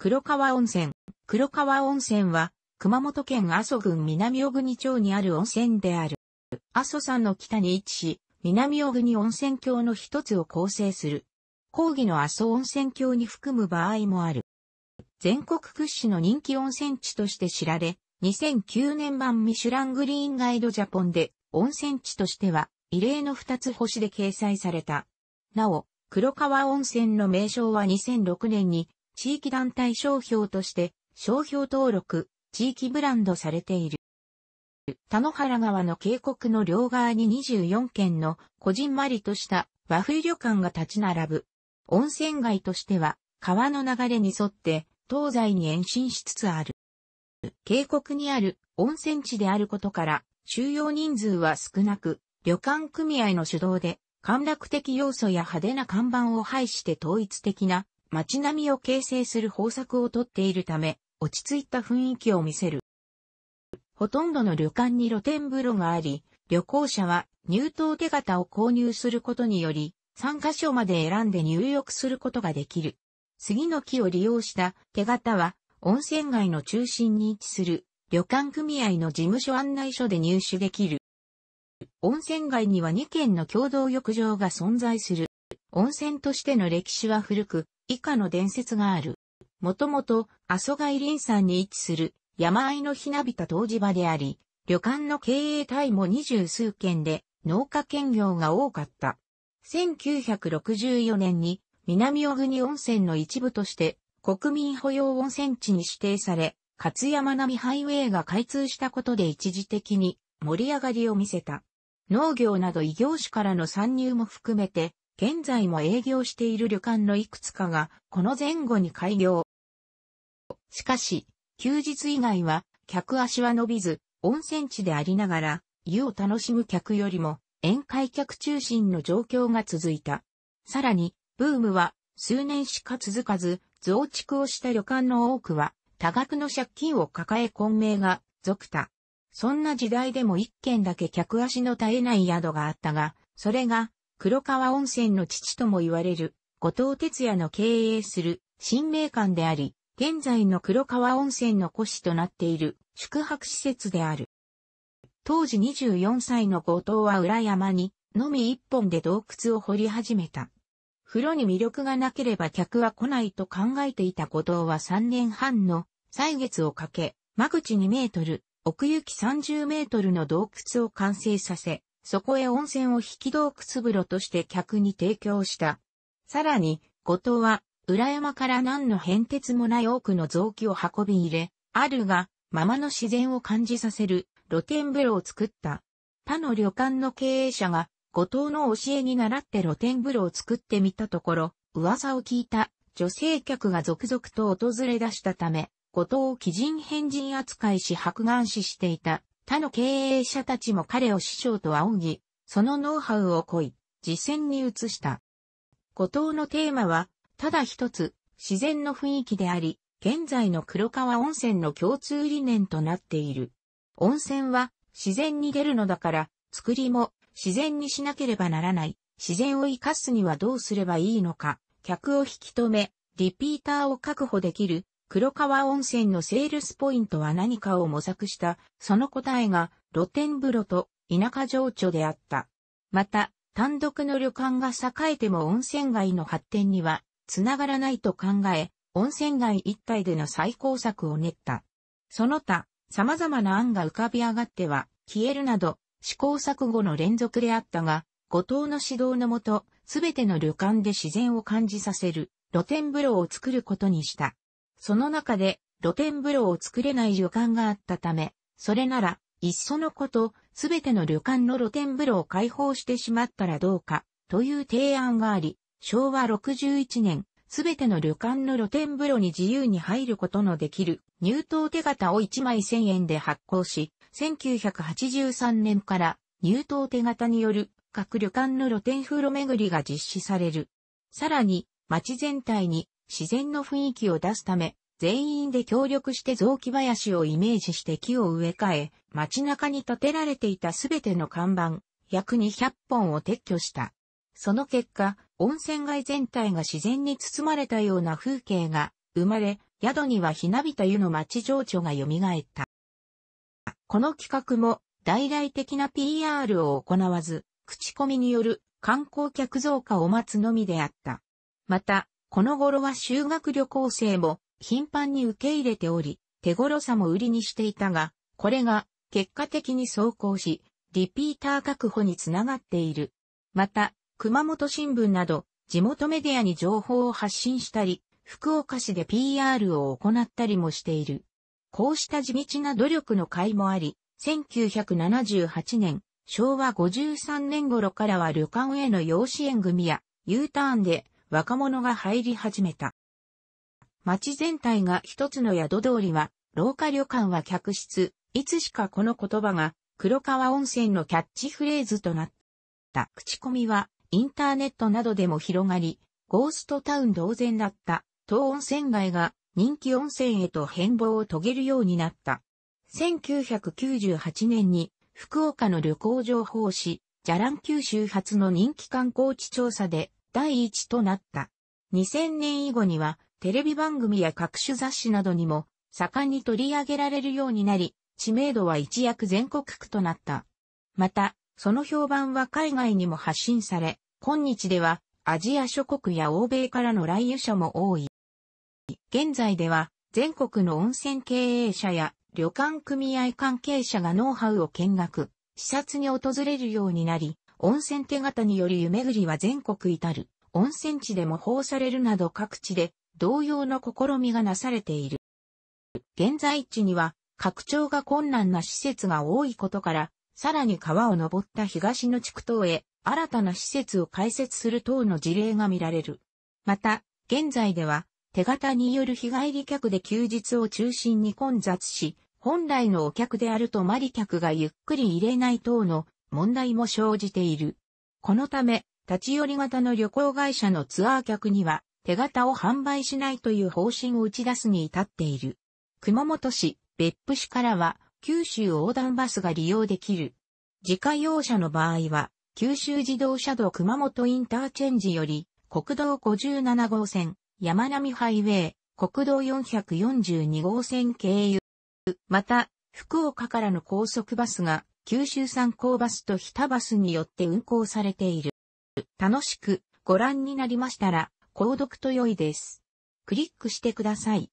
黒川温泉。黒川温泉は、熊本県阿蘇郡南小国町にある温泉である。阿蘇山の北に位置し、南小国温泉郷の一つを構成する。講義の阿蘇温泉郷に含む場合もある。全国屈指の人気温泉地として知られ、2009年版ミシュラングリーンガイドジャポンで温泉地としては異例の二つ星で掲載された。なお、黒川温泉の名称は2006年に地域団体商標として、商標登録、地域ブランドされている。田野原川の渓谷の両側に24軒のこじんまりとした和風旅館が立ち並ぶ。温泉街としては川の流れに沿って東西に延伸しつつある。渓谷にある温泉地であることから収容人数は少なく、旅館組合の主導で、陥落的要素や派手な看板を排して統一的な街並みを形成する方策をとっているため、落ち着いた雰囲気を見せる。ほとんどの旅館に露天風呂があり、旅行者は入湯手形を購入することにより、3カ所まで選んで入浴することができる。杉の木を利用した手形は、温泉街の中心に位置する旅館組合の事務所案内所で入手できる。温泉街には2軒の共同浴場が存在する。温泉としての歴史は古く、以下の伝説がある。もともと、阿蘇外林山に位置する山あいのひなびた湯治場であり、旅館の経営体も二十数件で農家兼業が多かった。1964年に南小国温泉の一部として国民保養温泉地に指定され、勝山並ハイウェイが開通したことで一時的に盛り上がりを見せた。農業など異業種からの参入も含めて現在も営業している旅館のいくつかが、この前後に開業。しかし、休日以外は、客足は伸びず、温泉地でありながら、湯を楽しむ客よりも、宴会客中心の状況が続いた。さらに、ブームは、数年しか続かず、増築をした旅館の多くは、多額の借金を抱え混迷が、続多。そんな時代でも一軒だけ客足の絶えない宿があったが、それが黒川温泉の父とも言われる、後藤哲也の経営する、新名館であり、現在の黒川温泉の古市となっている宿泊施設である。当時24歳の後藤は裏山に、のみ一本で洞窟を掘り始めた。風呂に魅力がなければ客は来ないと考えていた後藤は3年半の歳月をかけ、間口2メートル、奥行き30メートルの洞窟を完成させ、そこへ温泉を引き洞窟風呂として客に提供した。さらに、後藤は、裏山から何の変哲もない多くの臓器を運び入れ、あるが、ままの自然を感じさせる露天風呂を作った。他の旅館の経営者が、後藤の教えに習って露天風呂を作ってみたところ、噂を聞いた女性客が続々と訪れ出したため、後藤を奇人変人扱いし白眼視していた。他の経営者たちも彼を師匠と仰ぎ、そのノウハウを恋、い、実践に移した。後藤のテーマは、ただ一つ、自然の雰囲気であり、現在の黒川温泉の共通理念となっている。温泉は自然に出るのだから、作りも自然にしなければならない。自然を活かすにはどうすればいいのか、客を引き止め、リピーターを確保できる、黒川温泉のセールスポイントは何かを模索した、その答えが露天風呂と田舎情緒であった。また、単独の旅館が栄えても温泉街の発展にはつながらないと考え、温泉街一帯での最高策を練った。その他、様々な案が浮かび上がっては、消えるなど、試行錯誤の連続であったが、後藤の指導のもと、すべての旅館で自然を感じさせる露天風呂を作ることにした。その中で露天風呂を作れない旅館があったため、それなら、いっそのこと、すべての旅館の露天風呂を開放してしまったらどうか、という提案があり、昭和61年、すべての旅館の露天風呂に自由に入ることのできる入湯手形を1枚1000円で発行し、1983年から入湯手形による各旅館の露天風呂巡りが実施される。さらに、町全体に自然の雰囲気を出すため、全員で協力して雑木林をイメージして木を植え替え、街中に建てられていたすべての看板、約200本を撤去した。その結果、温泉街全体が自然に包まれたような風景が生まれ、宿にはひなびた湯の町情緒が蘇った。この企画も大々的な PR を行わず、口コミによる観光客増加を待つのみであった。また、この頃は修学旅行生も頻繁に受け入れており、手頃さも売りにしていたが、これが結果的に走行し、リピーター確保につながっている。また、熊本新聞など地元メディアに情報を発信したり、福岡市で PR を行ったりもしている。こうした地道な努力の甲斐もあり、1978年、昭和53年頃からは旅館への養子縁組や U ターンで若者が入り始めた。町全体が一つの宿通りは、廊下旅館は客室、いつしかこの言葉が黒川温泉のキャッチフレーズとなった。口コミはインターネットなどでも広がり、ゴーストタウン同然だった東温泉街が人気温泉へと変貌を遂げるようになった。1998年に福岡の旅行情報誌、ジャラン九州発の人気観光地調査で第一となった。2000年以後には、テレビ番組や各種雑誌などにも、盛んに取り上げられるようになり、知名度は一躍全国区となった。また、その評判は海外にも発信され、今日ではアジア諸国や欧米からの来遊者も多い。現在では全国の温泉経営者や旅館組合関係者がノウハウを見学、視察に訪れるようになり、温泉手形により湯巡りは全国至る、温泉地で模倣されるなど各地で同様の試みがなされている。現在地には拡張が困難な施設が多いことから、さらに川を登った東の地区等へ新たな施設を開設する等の事例が見られる。また、現在では手形による日帰り客で休日を中心に混雑し、本来のお客であるとマり客がゆっくり入れない等の問題も生じている。このため、立ち寄り型の旅行会社のツアー客には、手形を販売しないという方針を打ち出すに至っている。熊本市、別府市からは、九州横断バスが利用できる。自家用車の場合は、九州自動車道熊本インターチェンジより、国道57号線、山並ハイウェイ、国道442号線経由。また、福岡からの高速バスが九州産高バスと日田バスによって運行されている。楽しくご覧になりましたら、購読と良いです。クリックしてください。